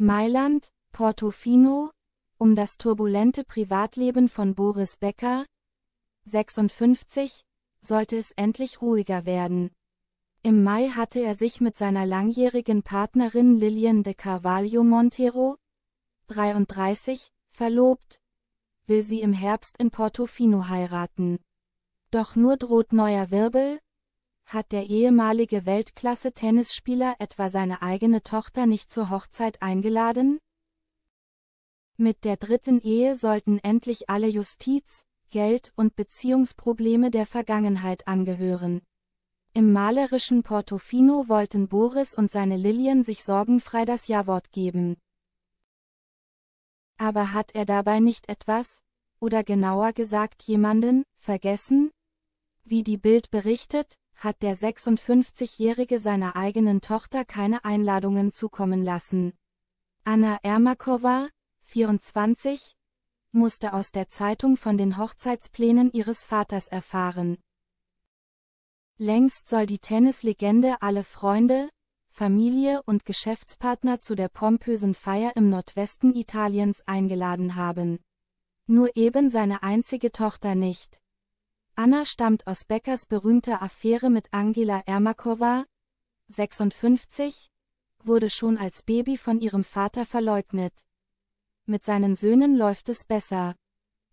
Mailand, Portofino, um das turbulente Privatleben von Boris Becker, 56, sollte es endlich ruhiger werden. Im Mai hatte er sich mit seiner langjährigen Partnerin Lilian de Carvalho Montero, 33, verlobt, will sie im Herbst in Portofino heiraten. Doch nur droht neuer Wirbel, hat der ehemalige Weltklasse-Tennisspieler etwa seine eigene Tochter nicht zur Hochzeit eingeladen? Mit der dritten Ehe sollten endlich alle Justiz, Geld und Beziehungsprobleme der Vergangenheit angehören. Im malerischen Portofino wollten Boris und seine Lilien sich sorgenfrei das Ja-Wort geben. Aber hat er dabei nicht etwas, oder genauer gesagt jemanden, vergessen? Wie die Bild berichtet, hat der 56-Jährige seiner eigenen Tochter keine Einladungen zukommen lassen. Anna Ermakova, 24, musste aus der Zeitung von den Hochzeitsplänen ihres Vaters erfahren. Längst soll die Tennislegende alle Freunde, Familie und Geschäftspartner zu der pompösen Feier im Nordwesten Italiens eingeladen haben. Nur eben seine einzige Tochter nicht. Anna stammt aus Beckers berühmter Affäre mit Angela Ermakova, 56, wurde schon als Baby von ihrem Vater verleugnet. Mit seinen Söhnen läuft es besser.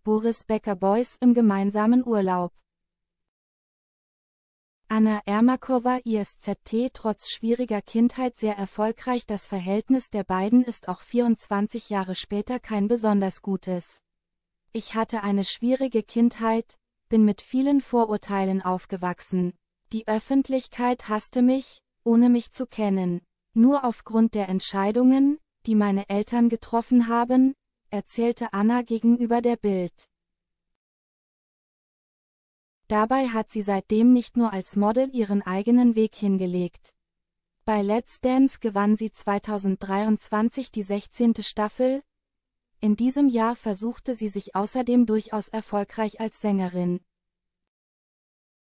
Boris Becker-Beuys im gemeinsamen Urlaub. Anna Ermakova ISZT trotz schwieriger Kindheit sehr erfolgreich das Verhältnis der beiden ist auch 24 Jahre später kein besonders gutes. Ich hatte eine schwierige Kindheit, bin mit vielen Vorurteilen aufgewachsen. Die Öffentlichkeit hasste mich, ohne mich zu kennen. Nur aufgrund der Entscheidungen, die meine Eltern getroffen haben, erzählte Anna gegenüber der Bild. Dabei hat sie seitdem nicht nur als Model ihren eigenen Weg hingelegt. Bei Let's Dance gewann sie 2023 die 16. Staffel, in diesem Jahr versuchte sie sich außerdem durchaus erfolgreich als Sängerin.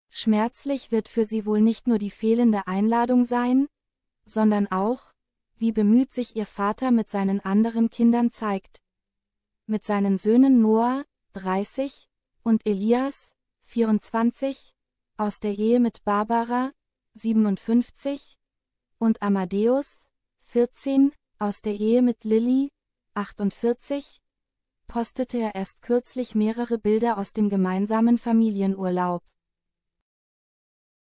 Schmerzlich wird für sie wohl nicht nur die fehlende Einladung sein, sondern auch, wie bemüht sich ihr Vater mit seinen anderen Kindern zeigt. Mit seinen Söhnen Noah, 30, und Elias, 24, aus der Ehe mit Barbara, 57, und Amadeus, 14, aus der Ehe mit Lilly, 48, postete er erst kürzlich mehrere Bilder aus dem gemeinsamen Familienurlaub.